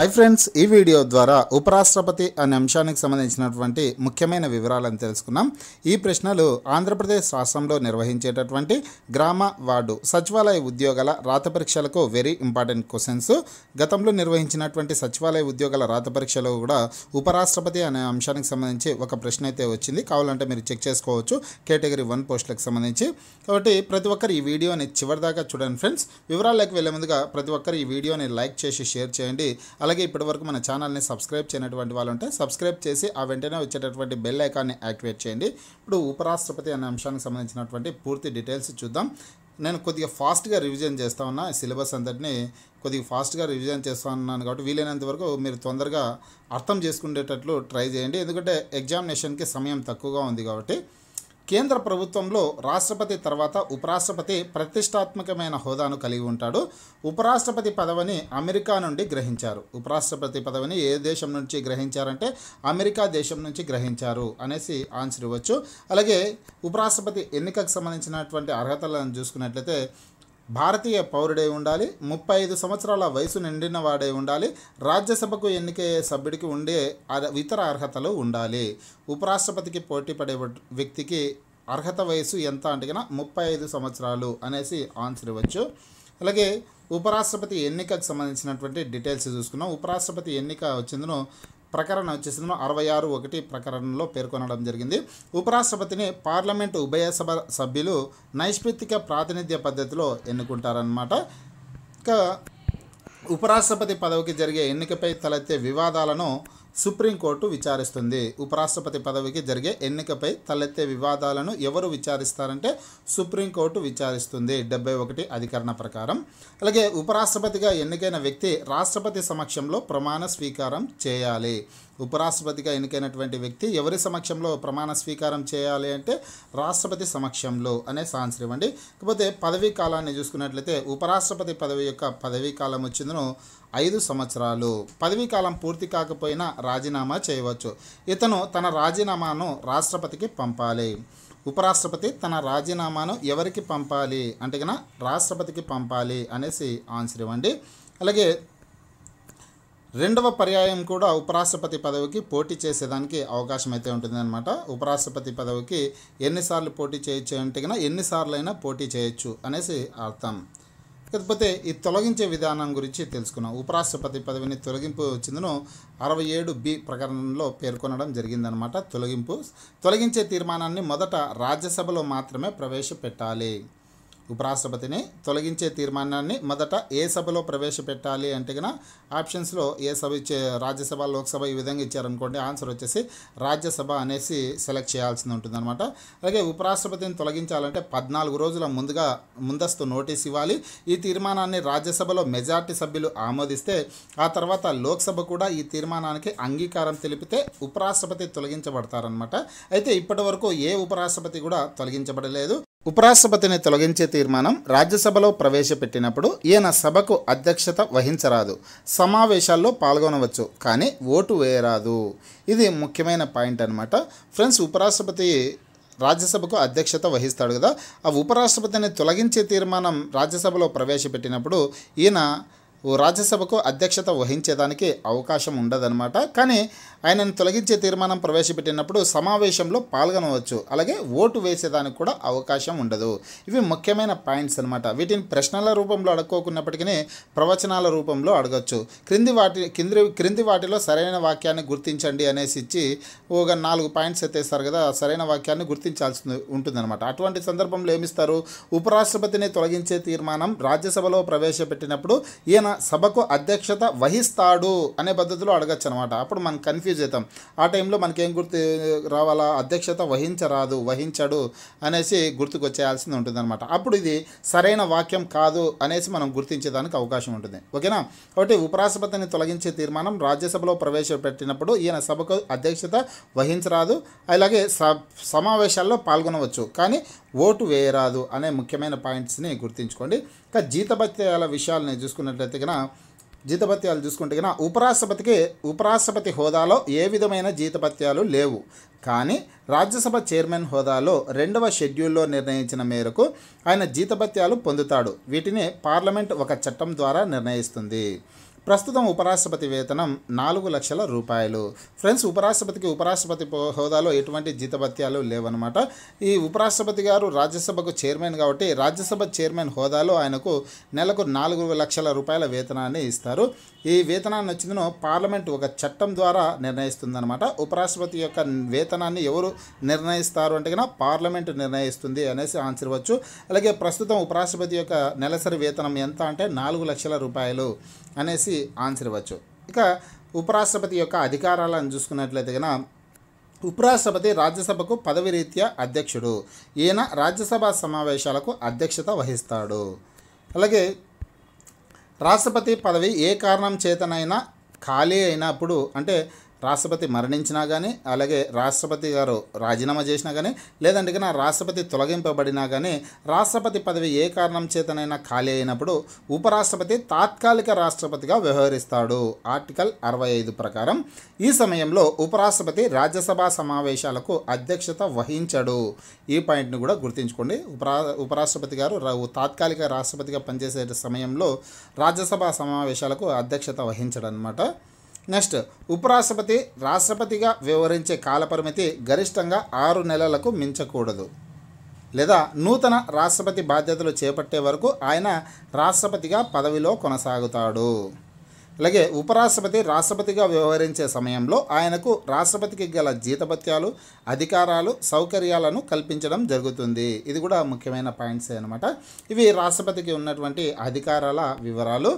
hi friends ఈ video ద్వారా ఉపరాష్ట్రపతి అనే అంశానికి సంబంధించినటువంటి ముఖ్యమైన వివరాలను తెలుసుకున్నాం ఈ ప్రశ్నలు ఆంధ్రప్రదేశ్ రాష్ట్రంలో నిర్వహించేటటువంటి గ్రామ వార్డు సచివాలయ ఉద్యోగాల రాత పరీక్షలకు వెరీ ఇంపార్టెంట్ క్వశ్చన్స్ గతంలో నిర్వహించినటువంటి సచివాలయ ఉద్యోగాల రాత పరీక్షలో కూడా ఉపరాష్ట్రపతి అనే అంశానికి సంబంధించి ఒక ప్రశ్న అయితే వచ్చింది కావాలంటే మీరు చెక్ చేసుకోవచ్చు కేటగిరీ వన్ పోస్టులకు సంబంధించి కాబట్టి ప్రతి ఒక్కరు ఈ వీడియోని చివరిదాకా చూడండి ఫ్రెండ్స్ వివరాలకు వెళ్ళే ముందుగా ప్రతి ఒక్కరు ఈ వీడియోని లైక్ చేసి షేర్ చేయండి అలాగే ఇప్పటివరకు మన ఛానల్ని సబ్స్క్రైబ్ చేయనటువంటి వాళ్ళు ఉంటే సబ్స్క్రైబ్ చేసి ఆ వెంటనే వచ్చేటటువంటి బెల్ ఐకాన్ని యాక్టివేట్ చేయండి ఇప్పుడు ఉపరాష్ట్రపతి అనే అంశానికి సంబంధించినటువంటి పూర్తి డీటెయిల్స్ చూద్దాం నేను కొద్దిగా ఫాస్ట్గా రివిజన్ చేస్తా ఉన్నా సిలబస్ అంతటిని కొద్దిగా ఫాస్ట్గా రివిజన్ చేస్తా ఉన్నాను కాబట్టి వీలైనంత వరకు మీరు తొందరగా అర్థం చేసుకునేటట్లు ట్రై చేయండి ఎందుకంటే ఎగ్జామినేషన్కి సమయం తక్కువగా ఉంది కాబట్టి కేంద్ర ప్రభుత్వంలో రాష్ట్రపతి తర్వాత ఉపరాష్ట్రపతి ప్రతిష్టాత్మకమైన హోదాను కలిగి ఉంటాడు ఉపరాష్ట్రపతి పదవిని అమెరికా నుండి గ్రహించారు ఉపరాష్ట్రపతి పదవిని ఏ దేశం నుంచి గ్రహించారంటే అమెరికా దేశం నుంచి గ్రహించారు అనేసి ఆన్సర్ ఇవ్వచ్చు అలాగే ఉపరాష్ట్రపతి ఎన్నికకు సంబంధించినటువంటి అర్హతలను చూసుకున్నట్లయితే భారతీయ పౌరుడై ఉండాలి ముప్పై ఐదు సంవత్సరాల వయసు నిండిన వాడై ఉండాలి రాజ్యసభకు ఎన్నికయ్యే సభ్యుడికి ఉండే ఇతర అర్హతలు ఉండాలి ఉపరాష్ట్రపతికి పోటీ పడే వ్యక్తికి అర్హత వయసు ఎంత అంటేనా ముప్పై ఐదు సంవత్సరాలు అనేసి ఆన్సర్ ఇవ్వచ్చు అలాగే ఉపరాష్ట్రపతి ఎన్నికకు సంబంధించినటువంటి డీటెయిల్స్ చూసుకున్నాం ఉపరాష్ట్రపతి ఎన్నిక వచ్చిందను ప్రకరణ వచ్చేసి అరవై ఆరు ఒకటి ప్రకరణలో పేర్కొనడం జరిగింది ఉపరాష్ట్రపతిని పార్లమెంటు ఉభయ సభ సభ్యులు నైష్పత్తిక ప్రాతినిధ్య పద్ధతిలో ఎన్నుకుంటారనమాట ఇక ఉపరాష్ట్రపతి పదవికి జరిగే ఎన్నికపై తలెత్తే వివాదాలను సుప్రీంకోర్టు విచారిస్తుంది ఉపరాష్ట్రపతి పదవికి జరిగే ఎన్నికపై తలెత్తే వివాదాలను ఎవరు విచారిస్తారంటే సుప్రీంకోర్టు విచారిస్తుంది డెబ్బై ఒకటి అధికరణ ప్రకారం అలాగే ఉపరాష్ట్రపతిగా ఎన్నికైన వ్యక్తి రాష్ట్రపతి సమక్షంలో ప్రమాణ స్వీకారం చేయాలి ఉపరాష్ట్రపతిగా ఎన్నికైనటువంటి వ్యక్తి ఎవరి సమక్షంలో ప్రమాణ స్వీకారం చేయాలి అంటే రాష్ట్రపతి సమక్షంలో అనే సాన్స్ ఇవ్వండి కాకపోతే పదవీ కాలాన్ని చూసుకున్నట్లయితే ఉపరాష్ట్రపతి పదవి యొక్క పదవీ కాలం వచ్చిందను ఐదు సంవత్సరాలు పదవీ కాలం పూర్తి కాకపోయినా రాజీనామా చేయవచ్చు ఇతను తన రాజీనామాను రాష్ట్రపతికి పంపాలి ఉపరాష్ట్రపతి తన రాజీనామాను ఎవరికి పంపాలి అంటే కనుక రాష్ట్రపతికి పంపాలి అనేసి ఆన్సర్ ఇవ్వండి అలాగే రెండవ పర్యాయం కూడా ఉపరాష్ట్రపతి పదవికి పోటీ చేసేదానికి అవకాశం అయితే ఉంటుందన్నమాట ఉపరాష్ట్రపతి పదవికి ఎన్నిసార్లు పోటీ చేయొచ్చు అంటే కన్నా ఎన్నిసార్లైనా పోటీ చేయొచ్చు అనేసి అర్థం కాకపోతే ఈ తొలగించే విధానం గురించి తెలుసుకున్నాం ఉపరాష్ట్రపతి పదవిని తొలగింపు వచ్చిందను అరవై ఏడు బి ప్రకరణలో పేర్కొనడం జరిగిందనమాట తొలగింపు తొలగించే తీర్మానాన్ని మొదట రాజ్యసభలో మాత్రమే ప్రవేశపెట్టాలి ఉపరాష్ట్రపతిని తొలగించే తీర్మానాన్ని మొదట ఏ సభలో ప్రవేశపెట్టాలి అంటే కనుక ఆప్షన్స్లో ఏ సభ ఇచ్చే రాజ్యసభ లోక్సభ ఈ విధంగా ఇచ్చారనుకోండి ఆన్సర్ వచ్చేసి రాజ్యసభ అనేసి సెలెక్ట్ చేయాల్సింది ఉంటుందన్నమాట అలాగే ఉపరాష్ట్రపతిని తొలగించాలంటే పద్నాలుగు రోజుల ముందుగా ముందస్తు నోటీస్ ఇవ్వాలి ఈ తీర్మానాన్ని రాజ్యసభలో మెజార్టీ సభ్యులు ఆమోదిస్తే ఆ తర్వాత లోక్సభ కూడా ఈ తీర్మానానికి అంగీకారం తెలిపితే ఉపరాష్ట్రపతి తొలగించబడతారనమాట అయితే ఇప్పటి వరకు ఏ ఉపరాష్ట్రపతి కూడా తొలగించబడలేదు ఉపరాష్ట్రపతిని తొలగించే తీర్మానం రాజ్యసభలో ప్రవేశపెట్టినప్పుడు ఈయన సభకు అధ్యక్షత వహించరాదు సమావేశాల్లో పాల్గొనవచ్చు కానీ ఓటు వేయరాదు ఇది ముఖ్యమైన పాయింట్ అనమాట ఫ్రెండ్స్ ఉపరాష్ట్రపతి రాజ్యసభకు అధ్యక్షత వహిస్తాడు కదా ఆ ఉపరాష్ట్రపతిని తొలగించే తీర్మానం రాజ్యసభలో ప్రవేశపెట్టినప్పుడు ఈయన రాజ్యసభకు అధ్యక్షత వహించేదానికి అవకాశం ఉండదన్నమాట కానీ ఆయనను తొలగించే తీర్మానం ప్రవేశపెట్టినప్పుడు సమావేశంలో పాల్గొనవచ్చు అలాగే ఓటు వేసేదానికి కూడా అవకాశం ఉండదు ఇవి ముఖ్యమైన పాయింట్స్ అనమాట వీటిని ప్రశ్నల రూపంలో అడుక్కోకున్నప్పటికీ ప్రవచనాల రూపంలో అడగచ్చు క్రింది వాటి కింది క్రింది వాటిలో సరైన వాక్యాన్ని గుర్తించండి అనేసి ఇచ్చి ఒక నాలుగు పాయింట్స్ ఎత్తేస్తారు కదా సరైన వాక్యాన్ని గుర్తించాల్సి ఉంటుందన్నమాట అటువంటి సందర్భంలో ఏమిస్తారు ఉపరాష్ట్రపతిని తొలగించే తీర్మానం రాజ్యసభలో ప్రవేశపెట్టినప్పుడు ఈయన ఆయన సభకు అధ్యక్షత వహిస్తాడు అనే పద్ధతిలో అడగచ్చు అనమాట అప్పుడు మనం కన్ఫ్యూజ్ అవుతాం ఆ టైంలో మనకేం గుర్తు రావాలా అధ్యక్షత వహించరాదు వహించడు అనేసి గుర్తుకొచ్చేయాల్సింది ఉంటుంది అనమాట అప్పుడు ఇది సరైన వాక్యం కాదు అనేసి మనం గుర్తించేదానికి అవకాశం ఉంటుంది ఓకేనా కాబట్టి ఉపరాష్ట్రపతిని తొలగించే తీర్మానం రాజ్యసభలో ప్రవేశపెట్టినప్పుడు ఈయన సభకు అధ్యక్షత వహించరాదు అలాగే సమావేశాల్లో పాల్గొనవచ్చు కానీ ఓటు వేయరాదు అనే ముఖ్యమైన పాయింట్స్ని గుర్తుంచుకోండి ఇక జీతభత్యాల విషయాలని చూసుకున్నట్లయితే కన జీతభత్యాలు చూసుకుంటే కన ఉపరాష్ట్రపతికి ఉపరాష్ట్రపతి హోదాలో ఏ విధమైన జీతభత్యాలు లేవు కానీ రాజ్యసభ చైర్మన్ హోదాలో రెండవ షెడ్యూల్లో నిర్ణయించిన మేరకు ఆయన జీతభత్యాలు పొందుతాడు వీటిని పార్లమెంట్ ఒక చట్టం ద్వారా నిర్ణయిస్తుంది ప్రస్తుతం ఉపరాష్ట్రపతి వేతనం నాలుగు లక్షల రూపాయలు ఫ్రెండ్స్ ఉపరాష్ట్రపతికి ఉపరాష్ట్రపతి హోదాలో ఎటువంటి జీతభత్యాలు లేవన్నమాట ఈ ఉపరాష్ట్రపతి గారు రాజ్యసభకు చైర్మన్ కాబట్టి రాజ్యసభ చైర్మన్ హోదాలో ఆయనకు నెలకు నాలుగు లక్షల రూపాయల వేతనాన్ని ఇస్తారు ఈ వేతనాన్ని వచ్చిందను పార్లమెంట్ ఒక చట్టం ద్వారా నిర్ణయిస్తుందన్నమాట ఉపరాష్ట్రపతి యొక్క వేతనాన్ని ఎవరు నిర్ణయిస్తారు అంటే కన్నా పార్లమెంట్ నిర్ణయిస్తుంది అనేసి ఆన్సర్ ఇవ్వచ్చు అలాగే ప్రస్తుతం ఉపరాష్ట్రపతి యొక్క నెలసరి వేతనం ఎంత అంటే నాలుగు లక్షల రూపాయలు అనేసి ఆన్సర్ ఇవ్వచ్చు ఇక ఉపరాష్ట్రపతి యొక్క అధికారాలను చూసుకున్నట్లయితే కనుక ఉపరాష్ట్రపతి రాజ్యసభకు పదవి రీత్యా అధ్యక్షుడు ఈయన రాజ్యసభ సమావేశాలకు అధ్యక్షత వహిస్తాడు అలాగే రాష్ట్రపతి పదవి ఏ కారణం చేతనైనా ఖాళీ అయినప్పుడు అంటే రాష్ట్రపతి మరణించినా కానీ అలాగే రాష్ట్రపతి గారు రాజీనామా చేసినా కానీ లేదంటే కన్నా రాష్ట్రపతి తొలగింపబడినా కానీ రాష్ట్రపతి పదవి ఏ కారణం చేతనైనా ఖాళీ అయినప్పుడు ఉపరాష్ట్రపతి తాత్కాలిక రాష్ట్రపతిగా వ్యవహరిస్తాడు ఆర్టికల్ అరవై ఐదు ప్రకారం ఈ సమయంలో ఉపరాష్ట్రపతి రాజ్యసభ సమావేశాలకు అధ్యక్షత వహించడు ఈ పాయింట్ని కూడా గుర్తుంచుకోండి ఉపరా ఉపరాష్ట్రపతి గారు తాత్కాలిక రాష్ట్రపతిగా పనిచేసే సమయంలో రాజ్యసభ సమావేశాలకు అధ్యక్షత వహించడనమాట నెక్స్ట్ ఉపరాష్ట్రపతి రాష్ట్రపతిగా వివరించే కాలపరిమితి గరిష్టంగా ఆరు నెలలకు మించకూడదు లేదా నూతన రాష్ట్రపతి బాధ్యతలు చేపట్టే వరకు ఆయన రాష్ట్రపతిగా పదవిలో కొనసాగుతాడు అలాగే ఉపరాష్ట్రపతి రాష్ట్రపతిగా వ్యవహరించే సమయంలో ఆయనకు రాష్ట్రపతికి గల జీతభత్యాలు అధికారాలు సౌకర్యాలను కల్పించడం జరుగుతుంది ఇది కూడా ముఖ్యమైన పాయింట్సే అనమాట ఇవి రాష్ట్రపతికి ఉన్నటువంటి అధికారాల వివరాలు